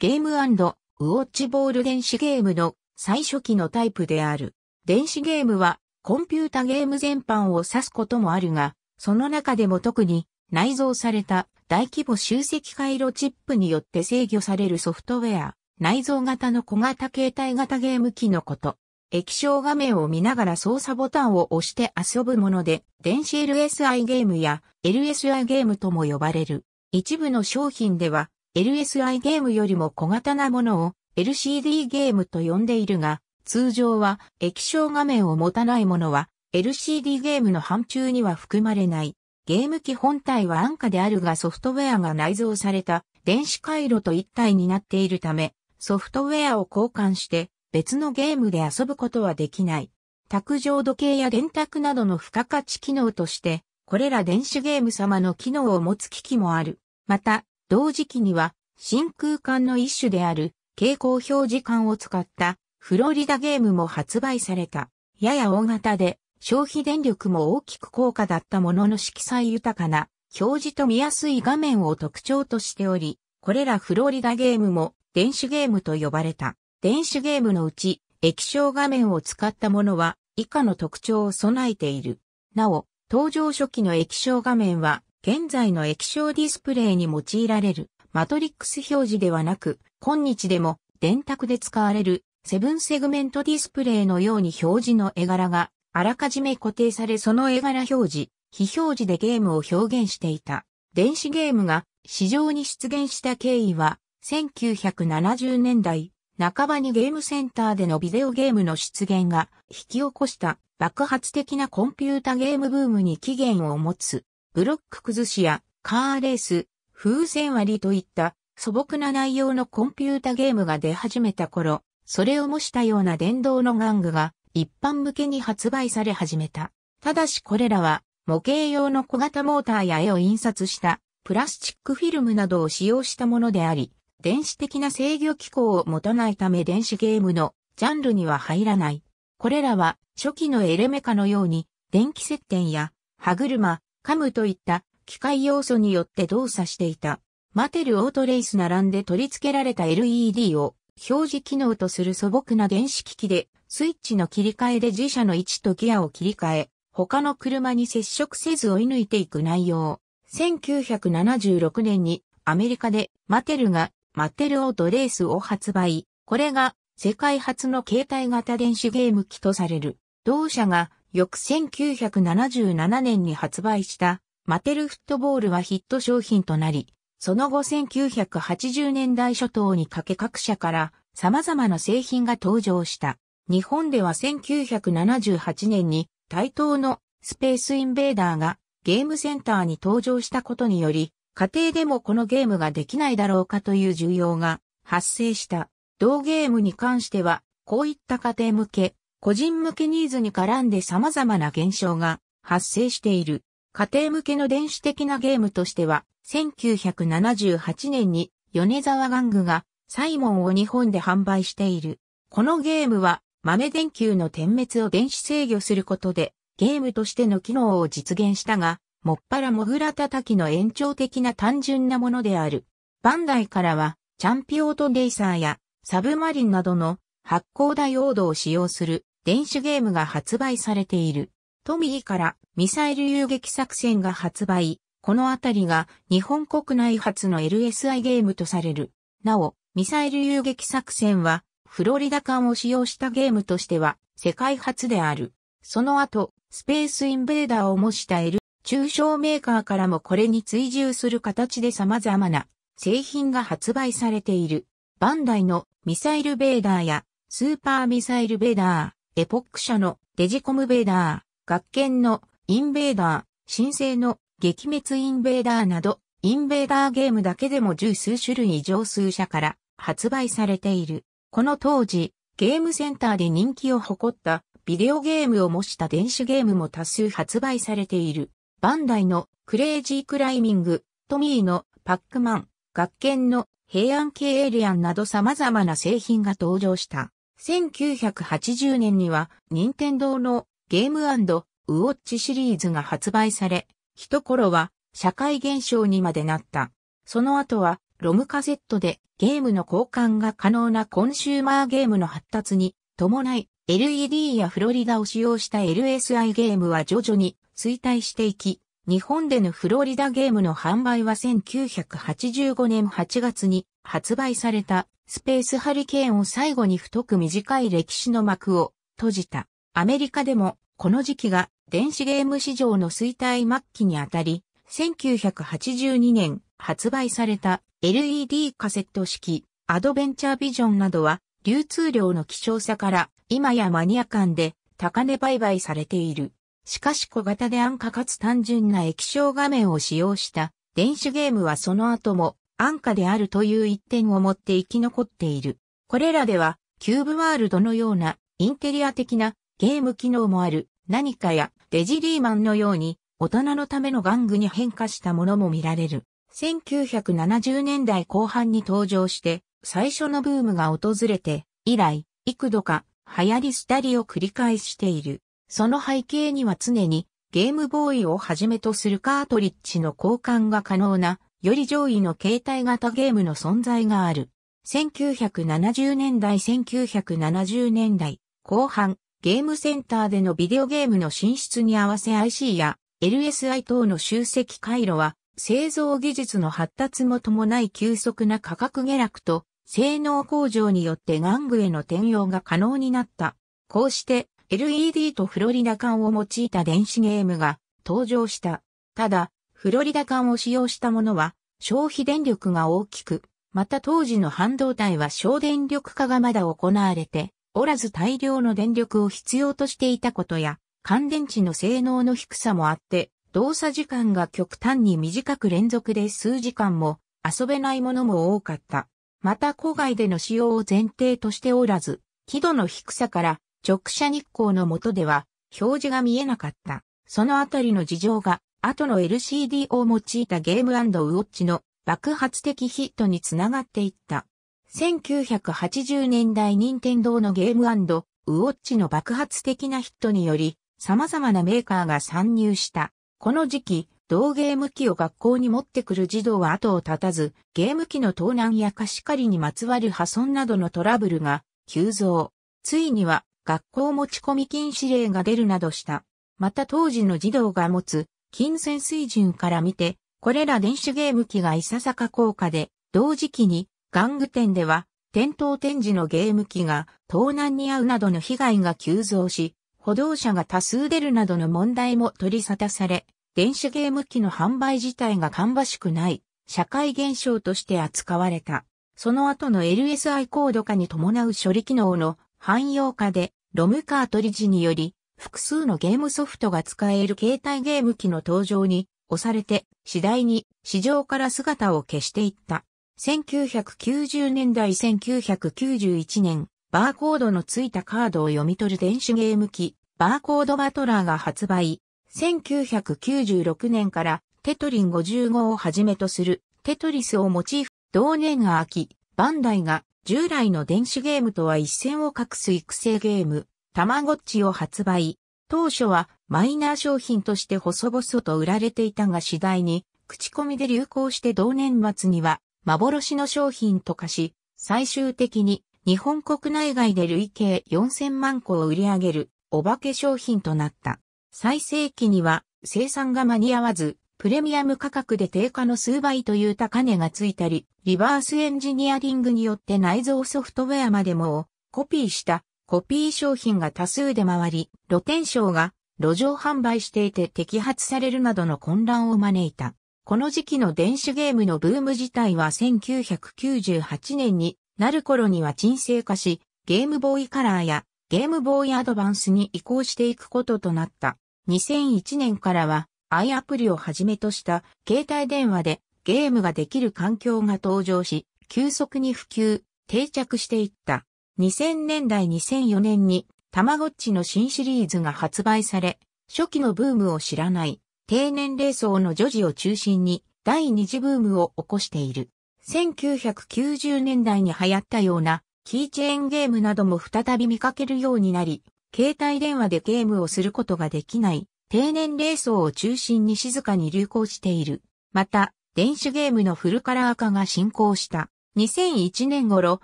ゲームウォッチボール電子ゲームの最初期のタイプである。電子ゲームはコンピュータゲーム全般を指すこともあるが、その中でも特に内蔵された大規模集積回路チップによって制御されるソフトウェア、内蔵型の小型携帯型ゲーム機のこと。液晶画面を見ながら操作ボタンを押して遊ぶもので、電子 LSI ゲームや LSI ゲームとも呼ばれる。一部の商品では、LSI ゲームよりも小型なものを LCD ゲームと呼んでいるが、通常は液晶画面を持たないものは LCD ゲームの範疇には含まれない。ゲーム機本体は安価であるがソフトウェアが内蔵された電子回路と一体になっているため、ソフトウェアを交換して別のゲームで遊ぶことはできない。卓上時計や電卓などの付加価値機能として、これら電子ゲーム様の機能を持つ機器もある。また、同時期には真空管の一種である蛍光表示管を使ったフロリダゲームも発売された。やや大型で消費電力も大きく高価だったものの色彩豊かな表示と見やすい画面を特徴としており、これらフロリダゲームも電子ゲームと呼ばれた。電子ゲームのうち液晶画面を使ったものは以下の特徴を備えている。なお、登場初期の液晶画面は現在の液晶ディスプレイに用いられるマトリックス表示ではなく、今日でも電卓で使われるセブンセグメントディスプレイのように表示の絵柄があらかじめ固定されその絵柄表示、非表示でゲームを表現していた。電子ゲームが市場に出現した経緯は、1970年代半ばにゲームセンターでのビデオゲームの出現が引き起こした爆発的なコンピュータゲームブームに起源を持つ。ブロック崩しやカーレース、風船割りといった素朴な内容のコンピュータゲームが出始めた頃、それを模したような電動の玩具が一般向けに発売され始めた。ただしこれらは模型用の小型モーターや絵を印刷したプラスチックフィルムなどを使用したものであり、電子的な制御機構を持たないため電子ゲームのジャンルには入らない。これらは初期のエレメカのように電気接点や歯車、カムといった機械要素によって動作していた。マテルオートレース並んで取り付けられた LED を表示機能とする素朴な電子機器で、スイッチの切り替えで自社の位置とギアを切り替え、他の車に接触せず追い抜いていく内容。1976年にアメリカでマテルがマテルオートレースを発売。これが世界初の携帯型電子ゲーム機とされる。同社が翌1977年に発売したマテルフットボールはヒット商品となり、その後1980年代初頭にかけ各社から様々な製品が登場した。日本では1978年に対等のスペースインベーダーがゲームセンターに登場したことにより、家庭でもこのゲームができないだろうかという需要が発生した。同ゲームに関しては、こういった家庭向け、個人向けニーズに絡んで様々な現象が発生している。家庭向けの電子的なゲームとしては、1978年に米沢玩具がサイモンを日本で販売している。このゲームは豆電球の点滅を電子制御することでゲームとしての機能を実現したが、もっぱらもぐら叩きの延長的な単純なものである。バンダイからは、チャンピオートレイサーやサブマリンなどの発光ダイオードを使用する電子ゲームが発売されている。トミーからミサイル遊撃作戦が発売。このあたりが日本国内初の LSI ゲームとされる。なお、ミサイル遊撃作戦はフロリダ艦を使用したゲームとしては世界初である。その後、スペースインベーダーを模した L 中小メーカーからもこれに追従する形で様々な製品が発売されている。バンダイのミサイルベーダーやスーパーミサイルベーダー、エポック社のデジコムベーダー、学研のインベーダー、新生の撃滅インベーダーなど、インベーダーゲームだけでも十数種類以上数社から発売されている。この当時、ゲームセンターで人気を誇ったビデオゲームを模した電子ゲームも多数発売されている。バンダイのクレイジークライミング、トミーのパックマン、学研の平安系エイリアンなど様々な製品が登場した。1980年には、任天堂のゲームウォッチシリーズが発売され、一頃は社会現象にまでなった。その後は、ロムカセットでゲームの交換が可能なコンシューマーゲームの発達に伴い、LED やフロリダを使用した LSI ゲームは徐々に衰退していき、日本でのフロリダゲームの販売は1985年8月に発売されたスペースハリケーンを最後に太く短い歴史の幕を閉じた。アメリカでもこの時期が電子ゲーム市場の衰退末期にあたり、1982年発売された LED カセット式アドベンチャービジョンなどは流通量の希少さから今やマニア感で高値売買されている。しかし小型で安価かつ単純な液晶画面を使用した電子ゲームはその後も安価であるという一点をもって生き残っている。これらではキューブワールドのようなインテリア的なゲーム機能もある何かやデジリーマンのように大人のための玩具に変化したものも見られる。1970年代後半に登場して最初のブームが訪れて以来幾度か流行り廃りを繰り返している。その背景には常にゲームボーイをはじめとするカートリッジの交換が可能な、より上位の携帯型ゲームの存在がある。1970年代1970年代後半、ゲームセンターでのビデオゲームの進出に合わせ IC や LSI 等の集積回路は、製造技術の発達も伴い急速な価格下落と、性能向上によって玩具への転用が可能になった。こうして、LED とフロリダ管を用いた電子ゲームが登場した。ただ、フロリダ管を使用したものは消費電力が大きく、また当時の半導体は省電力化がまだ行われておらず大量の電力を必要としていたことや、乾電池の性能の低さもあって、動作時間が極端に短く連続で数時間も遊べないものも多かった。また郊外での使用を前提としておらず、輝度の低さから直射日光の下では表示が見えなかった。そのあたりの事情が、後の LCD を用いたゲームウォッチの爆発的ヒットにつながっていった。1980年代任天堂のゲームウォッチの爆発的なヒットにより、様々なメーカーが参入した。この時期、同ゲーム機を学校に持ってくる児童は後を絶たず、ゲーム機の盗難や貸し借りにまつわる破損などのトラブルが急増。ついには学校持ち込み禁止令が出るなどした。また当時の児童が持つ金銭水準から見て、これら電子ゲーム機がいささか高価で、同時期に玩具店では店頭展示のゲーム機が盗難に遭うなどの被害が急増し、歩道者が多数出るなどの問題も取り沙汰され、電子ゲーム機の販売自体が芳しくない社会現象として扱われた。その後の LSI 高度化に伴う処理機能の汎用化で、ロムカートリッジにより、複数のゲームソフトが使える携帯ゲーム機の登場に押されて、次第に市場から姿を消していった。1990年代1991年、バーコードのついたカードを読み取る電子ゲーム機、バーコードバトラーが発売。1996年からテトリン55をはじめとするテトリスをモチーフ、同年秋、バンダイが従来の電子ゲームとは一線を画す育成ゲーム、たまごっちを発売。当初はマイナー商品として細々と売られていたが次第に口コミで流行して同年末には幻の商品と化し、最終的に日本国内外で累計4000万個を売り上げるお化け商品となった。最盛期には生産が間に合わず、プレミアム価格で定価の数倍という高値がついたり、リバースエンジニアリングによって内蔵ソフトウェアまでもをコピーしたコピー商品が多数で回り、露天商が路上販売していて摘発されるなどの混乱を招いた。この時期の電子ゲームのブーム自体は1998年になる頃には沈静化し、ゲームボーイカラーやゲームボーイアドバンスに移行していくこととなった。2001年からは i アプリをはじめとした携帯電話でゲームができる環境が登場し、急速に普及、定着していった。2000年代2004年に、たまごっちの新シリーズが発売され、初期のブームを知らない、低年齢層の女児を中心に、第二次ブームを起こしている。1990年代に流行ったような、キーチェーンゲームなども再び見かけるようになり、携帯電話でゲームをすることができない低年齢層を中心に静かに流行している。また、電子ゲームのフルカラー化が進行した。2001年頃、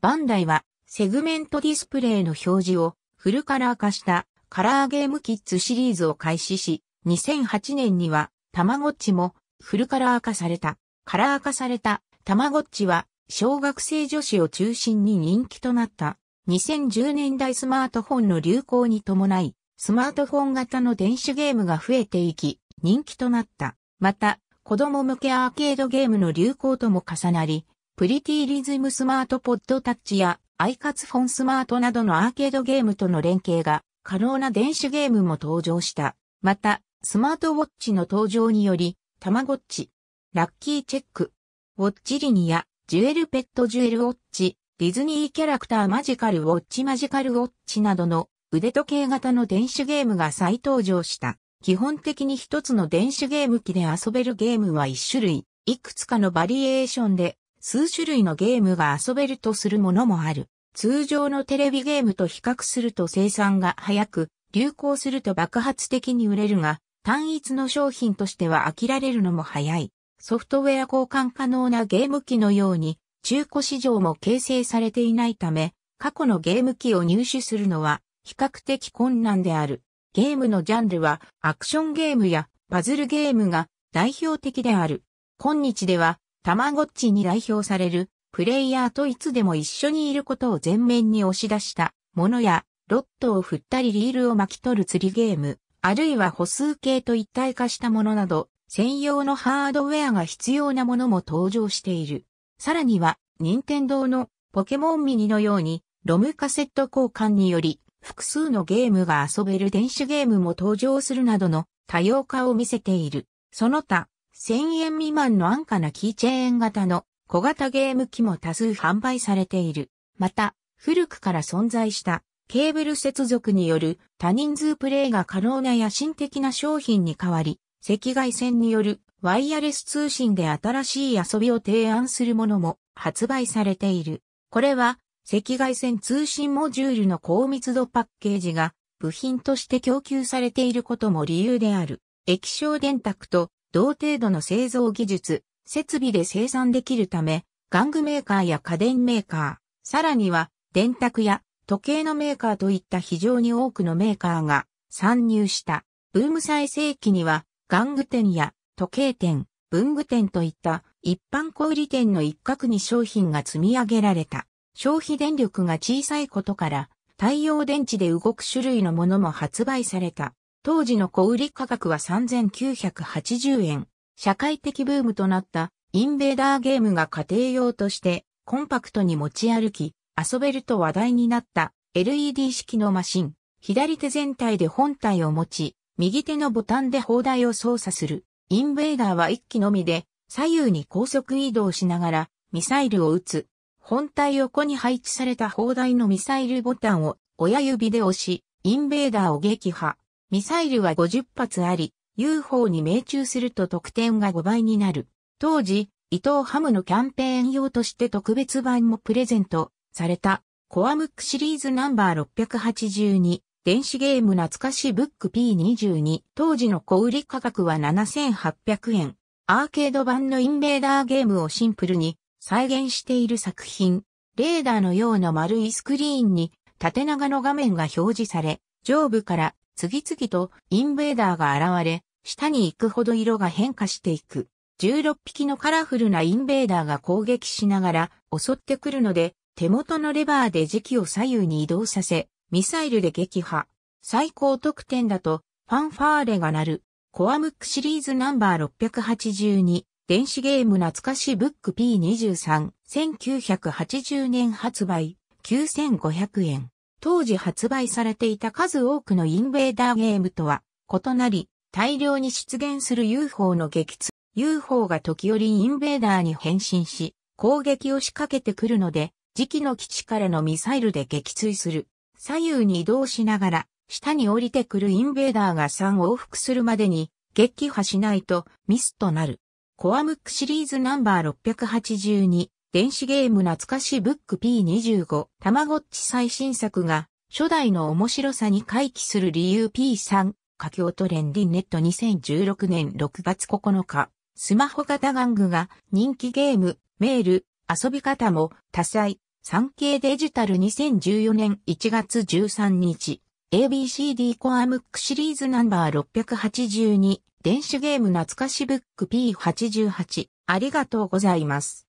バンダイは、セグメントディスプレイの表示をフルカラー化したカラーゲームキッズシリーズを開始し、2008年には、たまごっちもフルカラー化された。カラー化されたたまごっちは、小学生女子を中心に人気となった。2010年代スマートフォンの流行に伴い、スマートフォン型の電子ゲームが増えていき、人気となった。また、子供向けアーケードゲームの流行とも重なり、プリティリズムスマートポッドタッチやアイカツフォンスマートなどのアーケードゲームとの連携が可能な電子ゲームも登場した。また、スマートウォッチの登場により、たまごっち、ラッキーチェック、ウォッチリニア、ジュエルペットジュエルウォッチ、ディズニーキャラクターマジカルウォッチマジカルウォッチなどの腕時計型の電子ゲームが再登場した。基本的に一つの電子ゲーム機で遊べるゲームは一種類、いくつかのバリエーションで数種類のゲームが遊べるとするものもある。通常のテレビゲームと比較すると生産が早く、流行すると爆発的に売れるが、単一の商品としては飽きられるのも早い。ソフトウェア交換可能なゲーム機のように、中古市場も形成されていないため、過去のゲーム機を入手するのは比較的困難である。ゲームのジャンルはアクションゲームやパズルゲームが代表的である。今日ではたまごっちに代表されるプレイヤーといつでも一緒にいることを前面に押し出したものやロットを振ったりリールを巻き取る釣りゲーム、あるいは歩数計と一体化したものなど専用のハードウェアが必要なものも登場している。さらには任天堂のポケモンミニのようにロムカセット交換により複数のゲームが遊べる電子ゲームも登場するなどの多様化を見せている。その他、1000円未満の安価なキーチェーン型の小型ゲーム機も多数販売されている。また、古くから存在したケーブル接続による多人数プレイが可能な野心的な商品に変わり、赤外線によるワイヤレス通信で新しい遊びを提案するものも発売されている。これは赤外線通信モジュールの高密度パッケージが部品として供給されていることも理由である。液晶電卓と同程度の製造技術、設備で生産できるため、玩具メーカーや家電メーカー、さらには電卓や時計のメーカーといった非常に多くのメーカーが参入した。ブーム再生期には玩具店や時計店、文具店といった一般小売店の一角に商品が積み上げられた。消費電力が小さいことから、太陽電池で動く種類のものも発売された。当時の小売価格は3980円。社会的ブームとなったインベーダーゲームが家庭用としてコンパクトに持ち歩き、遊べると話題になった LED 式のマシン。左手全体で本体を持ち、右手のボタンで砲台を操作する。インベーダーは一機のみで左右に高速移動しながらミサイルを撃つ本体横に配置された砲台のミサイルボタンを親指で押し、インベーダーを撃破。ミサイルは50発あり、UFO に命中すると得点が5倍になる。当時、伊藤ハムのキャンペーン用として特別版もプレゼントされた。コアムックシリーズナンバー682、電子ゲーム懐かしブック P22、当時の小売価格は7800円。アーケード版のインベーダーゲームをシンプルに再現している作品、レーダーのような丸いスクリーンに縦長の画面が表示され、上部から次々とインベーダーが現れ、下に行くほど色が変化していく。16匹のカラフルなインベーダーが攻撃しながら襲ってくるので、手元のレバーで時期を左右に移動させ、ミサイルで撃破。最高得点だと、ファンファーレが鳴る。コアムックシリーズナンバー682。電子ゲーム懐かしブック P23、1980年発売、9500円。当時発売されていた数多くのインベーダーゲームとは異なり、大量に出現する UFO の撃墜。UFO が時折インベーダーに変身し、攻撃を仕掛けてくるので、時期の基地からのミサイルで撃墜する。左右に移動しながら、下に降りてくるインベーダーが3往復するまでに、撃破しないとミスとなる。コアムックシリーズナンバー682、電子ゲーム懐かしブック P25、たまごっち最新作が、初代の面白さに回帰する理由 P3、佳境トレンディネット2016年6月9日、スマホ型玩具が人気ゲーム、メール、遊び方も多彩、産経デジタル2014年1月13日、ABCD コアムックシリーズナンバー682、電子ゲーム懐かしブック P88 ありがとうございます。